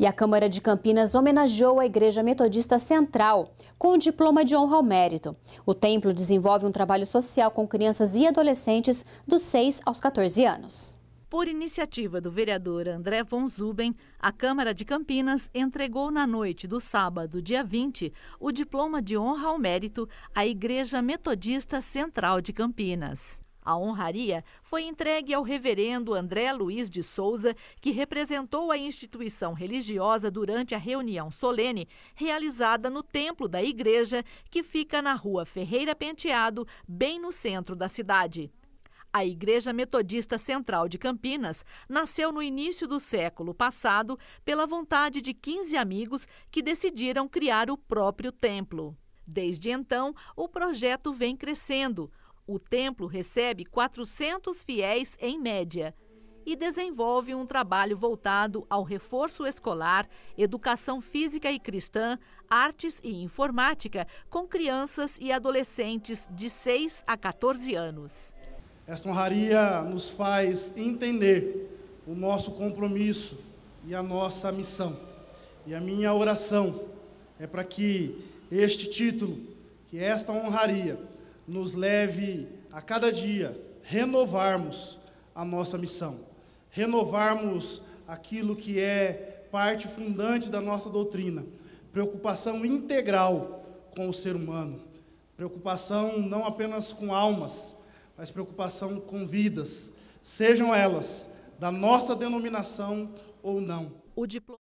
E a Câmara de Campinas homenageou a Igreja Metodista Central com o diploma de honra ao mérito. O templo desenvolve um trabalho social com crianças e adolescentes dos 6 aos 14 anos. Por iniciativa do vereador André von Zuben, a Câmara de Campinas entregou na noite do sábado, dia 20, o diploma de honra ao mérito à Igreja Metodista Central de Campinas. A honraria foi entregue ao reverendo André Luiz de Souza, que representou a instituição religiosa durante a reunião solene realizada no templo da igreja, que fica na rua Ferreira Penteado, bem no centro da cidade. A Igreja Metodista Central de Campinas nasceu no início do século passado pela vontade de 15 amigos que decidiram criar o próprio templo. Desde então, o projeto vem crescendo, o templo recebe 400 fiéis em média e desenvolve um trabalho voltado ao reforço escolar, educação física e cristã, artes e informática com crianças e adolescentes de 6 a 14 anos. Esta honraria nos faz entender o nosso compromisso e a nossa missão. E a minha oração é para que este título, que é esta honraria, nos leve a cada dia renovarmos a nossa missão, renovarmos aquilo que é parte fundante da nossa doutrina, preocupação integral com o ser humano, preocupação não apenas com almas, mas preocupação com vidas, sejam elas da nossa denominação ou não. O diploma